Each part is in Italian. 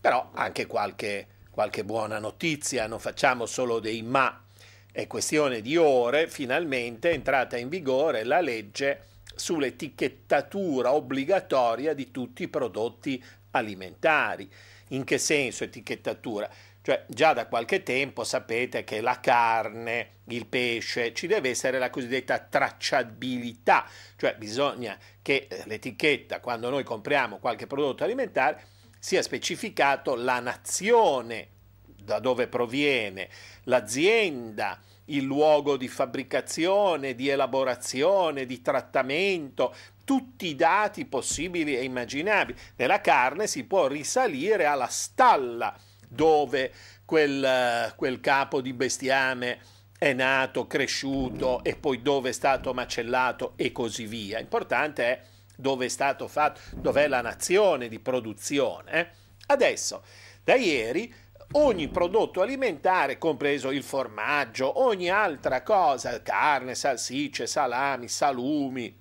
però anche qualche, qualche buona notizia, non facciamo solo dei ma, è questione di ore, finalmente è entrata in vigore la legge sull'etichettatura obbligatoria di tutti i prodotti alimentari. In che senso etichettatura? Cioè, già da qualche tempo sapete che la carne, il pesce, ci deve essere la cosiddetta tracciabilità, cioè bisogna che eh, l'etichetta, quando noi compriamo qualche prodotto alimentare, sia specificato la nazione da dove proviene, l'azienda, il luogo di fabbricazione, di elaborazione, di trattamento, tutti i dati possibili e immaginabili. Nella carne si può risalire alla stalla dove quel, quel capo di bestiame è nato, cresciuto e poi dove è stato macellato e così via. Importante è dove è stato fatto, dov'è la nazione di produzione. Adesso, da ieri, ogni prodotto alimentare, compreso il formaggio, ogni altra cosa, carne, salsicce, salami, salumi,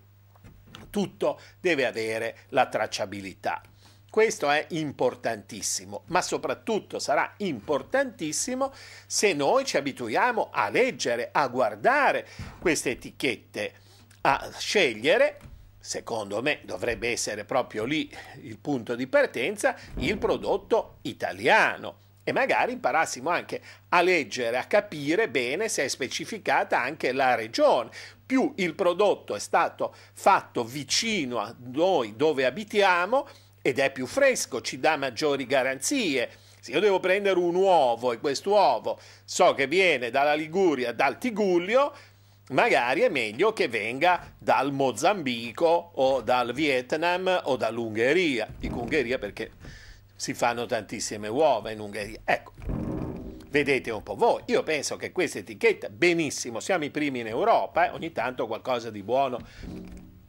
tutto deve avere la tracciabilità. Questo è importantissimo, ma soprattutto sarà importantissimo se noi ci abituiamo a leggere, a guardare queste etichette, a scegliere secondo me dovrebbe essere proprio lì il punto di partenza, il prodotto italiano. E magari imparassimo anche a leggere, a capire bene se è specificata anche la regione. Più il prodotto è stato fatto vicino a noi dove abitiamo ed è più fresco, ci dà maggiori garanzie. Se io devo prendere un uovo e quest'uovo so che viene dalla Liguria, dal Tigullio, magari è meglio che venga dal Mozambico o dal Vietnam o dall'Ungheria. Dico Ungheria perché si fanno tantissime uova in Ungheria. Ecco, vedete un po' voi. Io penso che questa etichetta, benissimo, siamo i primi in Europa, eh? ogni tanto qualcosa di buono,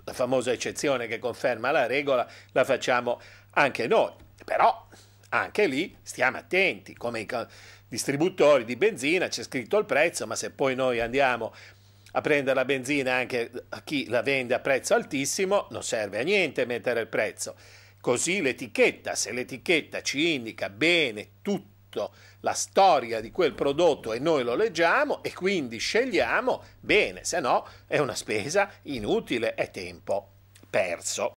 la famosa eccezione che conferma la regola, la facciamo anche noi. Però anche lì stiamo attenti, come i distributori di benzina c'è scritto il prezzo, ma se poi noi andiamo a prendere la benzina anche a chi la vende a prezzo altissimo, non serve a niente mettere il prezzo. Così l'etichetta, se l'etichetta ci indica bene tutta la storia di quel prodotto e noi lo leggiamo e quindi scegliamo, bene, se no è una spesa inutile, è tempo perso.